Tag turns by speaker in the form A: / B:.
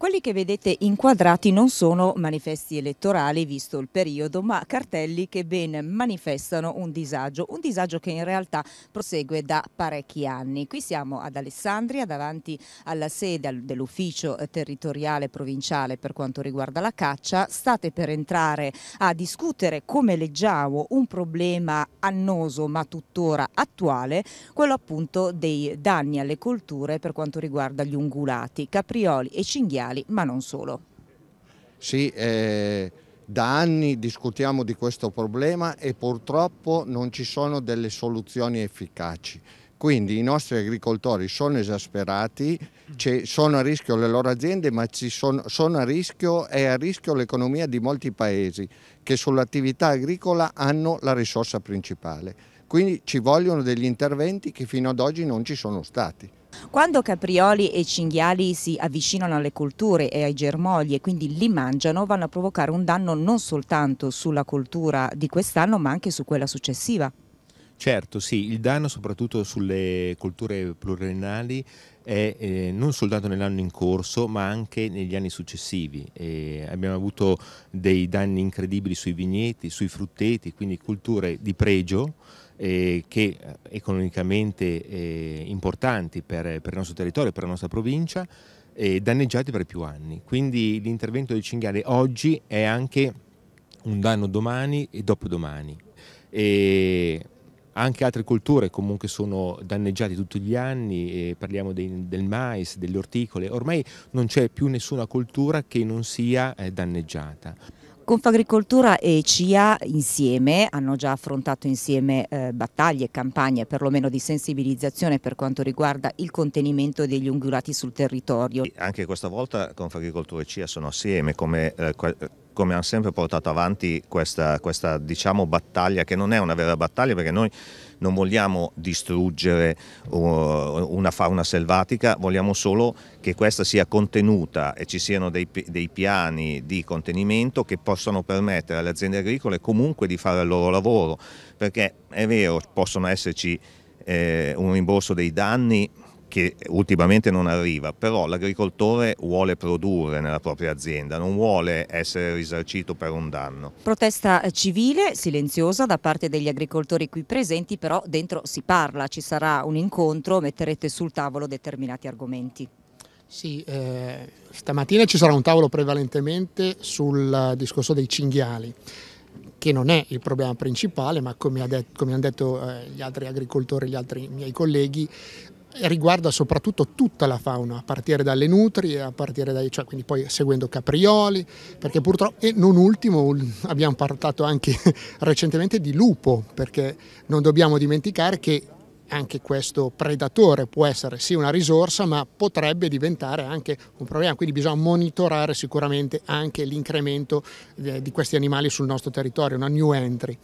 A: Quelli che vedete inquadrati non sono manifesti elettorali, visto il periodo, ma cartelli che ben manifestano un disagio, un disagio che in realtà prosegue da parecchi anni. Qui siamo ad Alessandria, davanti alla sede dell'ufficio eh, territoriale provinciale per quanto riguarda la caccia. State per entrare a discutere, come leggiamo, un problema annoso ma tuttora attuale, quello appunto dei danni alle colture per quanto riguarda gli ungulati, caprioli e cinghiali culturali, ma non solo.
B: Sì, eh, da anni discutiamo di questo problema e purtroppo non ci sono delle soluzioni efficaci. Quindi i nostri agricoltori sono esasperati, sono a rischio le loro aziende, ma sono, sono a rischio, è a rischio l'economia di molti paesi che sull'attività agricola hanno la risorsa principale. Quindi ci vogliono degli interventi che fino ad oggi non ci sono stati.
A: Quando caprioli e cinghiali si avvicinano alle colture e ai germogli e quindi li mangiano, vanno a provocare un danno non soltanto sulla coltura di quest'anno ma anche su quella successiva.
C: Certo, sì, il danno soprattutto sulle colture pluriennali è eh, non soltanto nell'anno in corso ma anche negli anni successivi. Eh, abbiamo avuto dei danni incredibili sui vigneti, sui frutteti, quindi colture di pregio eh, che eh, economicamente eh, importanti per, per, il nostro territorio, per la nostra provincia, eh, danneggiati per più anni. Quindi l'intervento del cinghiale oggi è anche un danno domani e dopodomani. E anche altre colture comunque sono danneggiate tutti gli anni, parliamo dei, del mais, delle orticole, ormai non c'è più nessuna coltura che non sia eh, danneggiata.
A: Confagricoltura e CIA insieme hanno già affrontato insieme eh, battaglie campagne perlomeno di sensibilizzazione per quanto riguarda il contenimento degli ungulati sul territorio. Anche
D: questa volta Confagricoltura e CIA sono assieme come eh, eh come hanno sempre portato avanti questa, questa diciamo, battaglia che non è una vera battaglia perché noi non vogliamo distruggere uh, una fauna selvatica, vogliamo solo che questa sia contenuta e ci siano dei, dei, piani di contenimento che possano permettere alle aziende agricole comunque di fare il loro lavoro, perché è vero, possono esserci eh, un rimborso dei danni che ultimamente non arriva, però l'agricoltore vuole produrre nella propria azienda, non vuole essere risarcito per un danno.
A: Protesta eh, civile, silenziosa da parte degli agricoltori qui presenti, però dentro si parla, ci sarà un incontro, metterete sul tavolo determinati argomenti. Sì,
E: eh, stamattina ci sarà un tavolo prevalentemente sul eh, discorso dei cinghiali che non è il problema principale, ma come, ha detto, come hanno detto eh, gli altri agricoltori, gli altri miei colleghi, riguarda soprattutto tutta la fauna, a partire dalle nutri, a partire dai, cioè, quindi poi seguendo caprioli, perché purtroppo, e non ultimo, abbiamo parlato anche recentemente di lupo, perché non dobbiamo dimenticare che anche questo predatore può essere sì una risorsa, ma potrebbe diventare anche un problema, quindi bisogna monitorare sicuramente anche l'incremento eh, di questi animali sul nostro territorio, una new entry.